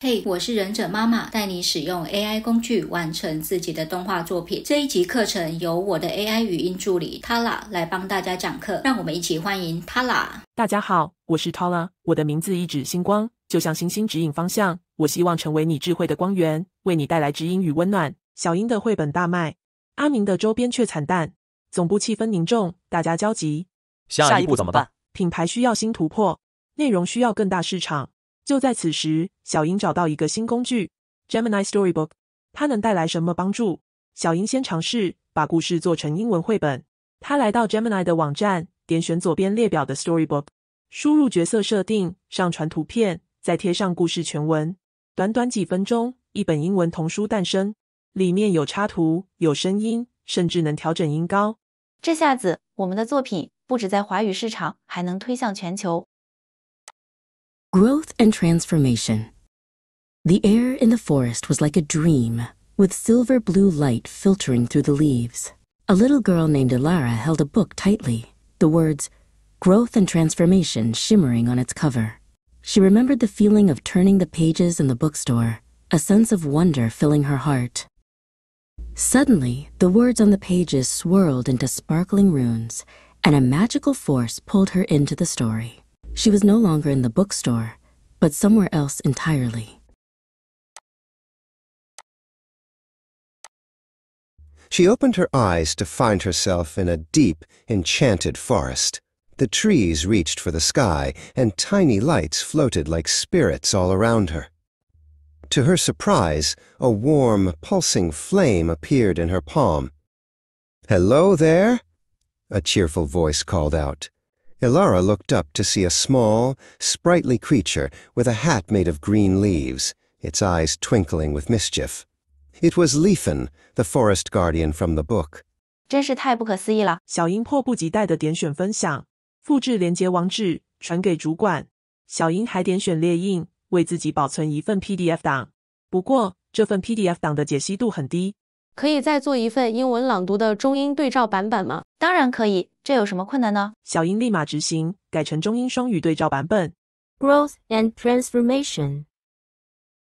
嘿，我是忍者妈妈，带你使用 AI 工具完成自己的动画作品。这一集课程由我的 AI 语音助理 Tala 来帮大家讲课。让我们一起欢迎 Tala。大家好，我是 Tala，我的名字一指星光，就像星星指引方向。我希望成为你智慧的光源，为你带来指引与温暖。小英的绘本大卖，阿明的周边却惨淡，总部气氛凝重，大家焦急，下一步怎么办？品牌需要新突破，内容需要更大市场。就在此时，小英找到一个新工具 Gemini Storybook，它能带来什么帮助？小英先尝试把故事做成英文绘本。她来到 Gemini 的网站，点选左边列表的 Storybook，输入角色设定，上传图片，再贴上故事全文。短短几分钟，一本英文童书诞生，里面有插图、有声音，甚至能调整音高。这下子，我们的作品不止在华语市场，还能推向全球。Growth and transformation. The air in the forest was like a dream, with silver blue light filtering through the leaves. A little girl named Ilara held a book tightly, the words, Growth and Transformation shimmering on its cover. She remembered the feeling of turning the pages in the bookstore, a sense of wonder filling her heart. Suddenly, the words on the pages swirled into sparkling runes, and a magical force pulled her into the story. She was no longer in the bookstore, but somewhere else entirely. She opened her eyes to find herself in a deep, enchanted forest. The trees reached for the sky, and tiny lights floated like spirits all around her. To her surprise, a warm, pulsing flame appeared in her palm. Hello there? A cheerful voice called out. Ilara looked up to see a small, sprightly creature with a hat made of green leaves, its eyes twinkling with mischief. It was Leafin, the forest guardian from the book. 真是太不可思议了！小樱迫不及待的点选分享，复制连接网址传给主管。小樱还点选列印，为自己保存一份可以再做一份英文朗读的中英对照版本吗？当然可以，这有什么困难呢？小英立马执行，改成中英双语对照版本。Growth and transformation.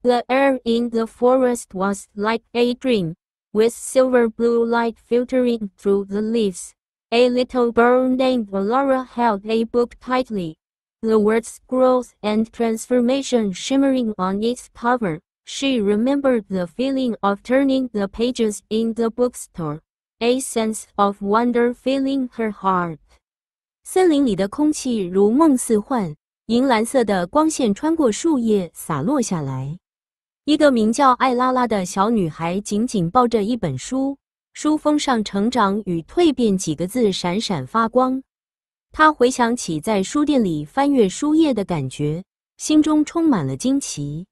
The air in the forest was like a dream, with silver blue light filtering through the leaves. A little girl named Laura held a book tightly, the words growth and transformation shimmering on its cover. She remembered the feeling of turning the pages in the bookstore, a sense of wonder filling her heart. 森林里的空气如梦似幻，银蓝色的光线穿过树叶洒落下来。一个名叫艾拉拉的小女孩紧紧抱着一本书，书封上“成长与蜕变”几个字闪闪发光。她回想起在书店里翻阅书页的感觉，心中充满了惊奇。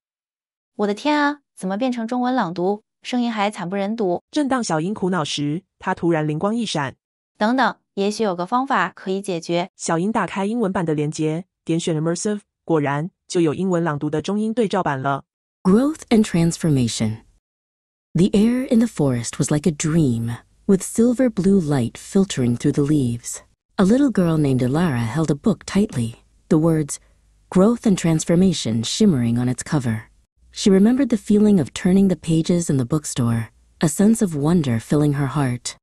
我的天啊，怎么变成中文朗读？声音还惨不忍睹。正当小英苦恼时，她突然灵光一闪，等等，也许有个方法可以解决。小英打开英文版的链接，点选 Immersive，果然就有英文朗读的中英对照版了。Growth and transformation. The air in the forest was like a dream, with silver blue light filtering through the leaves. A little girl named Alara held a book tightly, the words growth and transformation shimmering on its cover. She remembered the feeling of turning the pages in the bookstore, a sense of wonder filling her heart.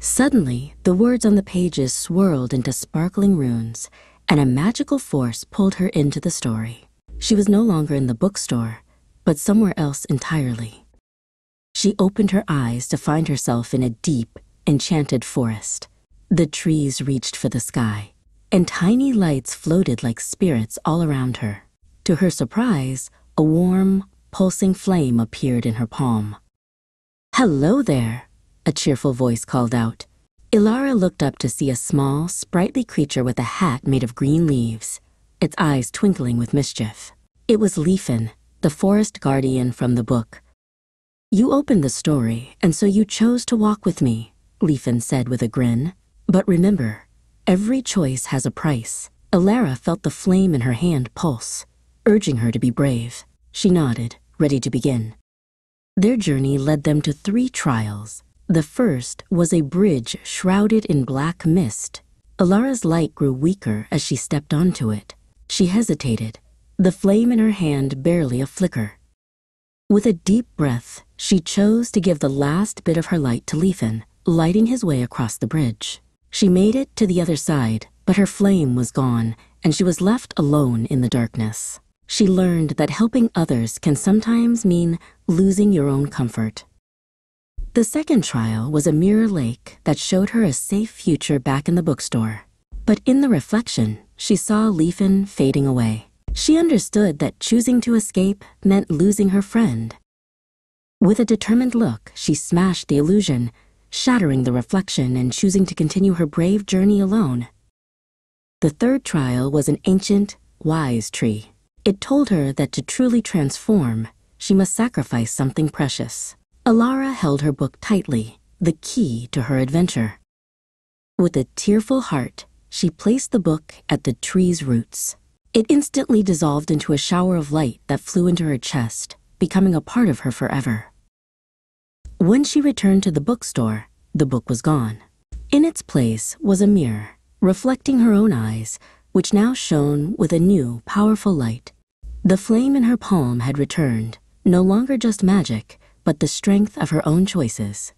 Suddenly, the words on the pages swirled into sparkling runes, and a magical force pulled her into the story. She was no longer in the bookstore, but somewhere else entirely. She opened her eyes to find herself in a deep, enchanted forest. The trees reached for the sky, and tiny lights floated like spirits all around her. To her surprise, a warm, pulsing flame appeared in her palm. Hello there, a cheerful voice called out. Ilara looked up to see a small, sprightly creature with a hat made of green leaves, its eyes twinkling with mischief. It was Leafin, the forest guardian from the book. You opened the story, and so you chose to walk with me, Leafin said with a grin. But remember, every choice has a price. Ilara felt the flame in her hand pulse urging her to be brave. She nodded, ready to begin. Their journey led them to three trials. The first was a bridge shrouded in black mist. Alara's light grew weaker as she stepped onto it. She hesitated, the flame in her hand barely a flicker. With a deep breath, she chose to give the last bit of her light to Leifan, lighting his way across the bridge. She made it to the other side, but her flame was gone, and she was left alone in the darkness. She learned that helping others can sometimes mean losing your own comfort. The second trial was a mirror lake that showed her a safe future back in the bookstore. But in the reflection, she saw Leafin fading away. She understood that choosing to escape meant losing her friend. With a determined look, she smashed the illusion, shattering the reflection and choosing to continue her brave journey alone. The third trial was an ancient, wise tree it told her that to truly transform, she must sacrifice something precious. Alara held her book tightly, the key to her adventure. With a tearful heart, she placed the book at the tree's roots. It instantly dissolved into a shower of light that flew into her chest, becoming a part of her forever. When she returned to the bookstore, the book was gone. In its place was a mirror, reflecting her own eyes, which now shone with a new, powerful light. The flame in her palm had returned, no longer just magic, but the strength of her own choices.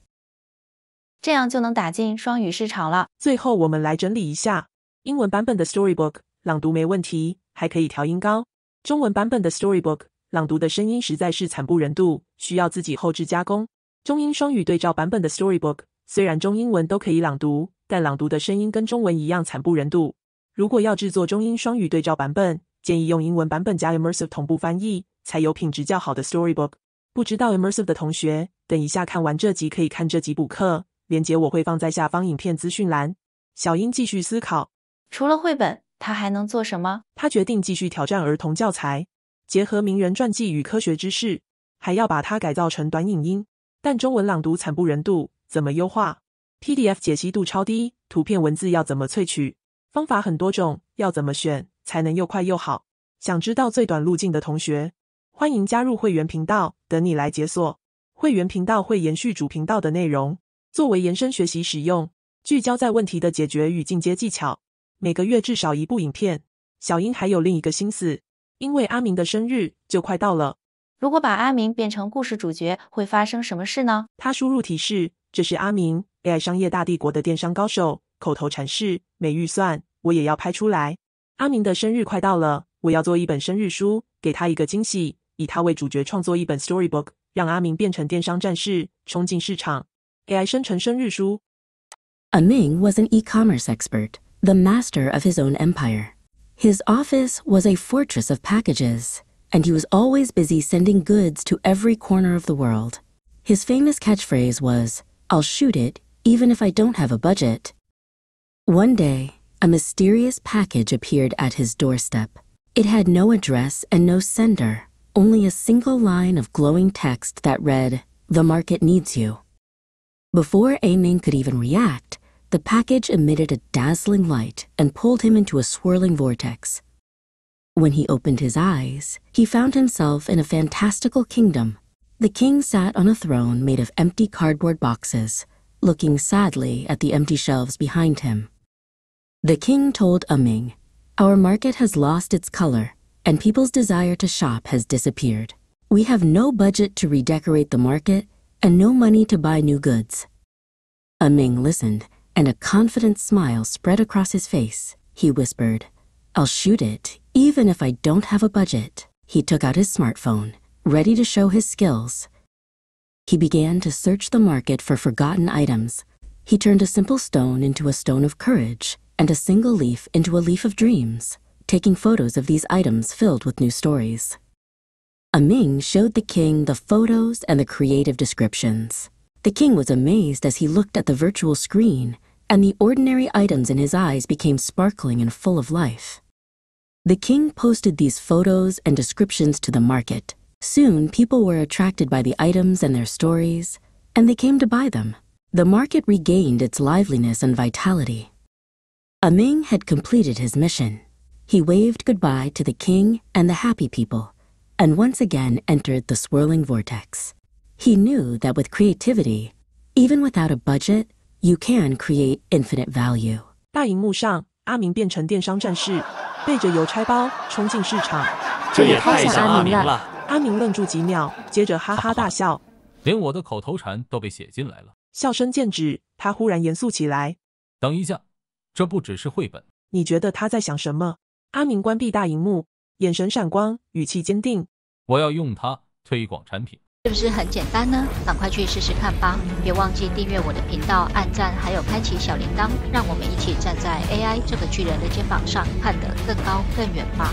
这样就能打进双语市场了。最后我们来整理一下：英文版本的 Storybook 朗读没问题，还可以调音高；中文版本的 Storybook 朗读的声音实在是惨不忍睹，需要自己后置加工。中英双语对照版本的 Storybook 虽然中英文都可以朗读，但朗读的声音跟中文一样惨不忍睹。如果要制作中英双语对照版本，建议用英文版本加 Immersive 同步翻译，才有品质较好的 Storybook。不知道 Immersive 的同学，等一下看完这集可以看这集补课，链接我会放在下方影片资讯栏。小英继续思考，除了绘本，他还能做什么？他决定继续挑战儿童教材，结合名人传记与科学知识，还要把它改造成短影音。但中文朗读惨不忍睹，怎么优化？PDF 解析度超低，图片文字要怎么萃取？方法很多种，要怎么选？才能又快又好。想知道最短路径的同学，欢迎加入会员频道，等你来解锁。会员频道会延续主频道的内容，作为延伸学习使用，聚焦在问题的解决与进阶技巧。每个月至少一部影片。小英还有另一个心思，因为阿明的生日就快到了。如果把阿明变成故事主角，会发生什么事呢？他输入提示：“这是阿明，AI 商业大帝国的电商高手。”口头阐释：“没预算，我也要拍出来。”阿明的生日快到了，我要做一本生日书，给他一个惊喜，以他为主角创作一本 storybook，让阿明变成电商战士，冲进市场。AI Ming was an e-commerce expert, the master of his own empire. His office was a fortress of packages, and he was always busy sending goods to every corner of the world. His famous catchphrase was, I'll shoot it even if I don't have a budget. One day, a mysterious package appeared at his doorstep. It had no address and no sender, only a single line of glowing text that read, The market needs you. Before Aiming could even react, the package emitted a dazzling light and pulled him into a swirling vortex. When he opened his eyes, he found himself in a fantastical kingdom. The king sat on a throne made of empty cardboard boxes, looking sadly at the empty shelves behind him. The king told Aming, Our market has lost its color, and people's desire to shop has disappeared. We have no budget to redecorate the market and no money to buy new goods. Aming listened, and a confident smile spread across his face. He whispered, I'll shoot it, even if I don't have a budget. He took out his smartphone, ready to show his skills. He began to search the market for forgotten items. He turned a simple stone into a stone of courage and a single leaf into a leaf of dreams, taking photos of these items filled with new stories. Aming showed the king the photos and the creative descriptions. The king was amazed as he looked at the virtual screen, and the ordinary items in his eyes became sparkling and full of life. The king posted these photos and descriptions to the market. Soon, people were attracted by the items and their stories, and they came to buy them. The market regained its liveliness and vitality. Aming had completed his mission. He waved goodbye to the king and the happy people, and once again entered the swirling vortex. He knew that with creativity, even without a budget, you can create infinite value. 这不只是绘本，你觉得他在想什么？阿明关闭大荧幕，眼神闪光，语气坚定：“我要用它推广产品，是不是很简单呢？赶快去试试看吧！别忘记订阅我的频道、按赞，还有开启小铃铛，让我们一起站在 AI 这个巨人的肩膀上，看得更高更远吧！”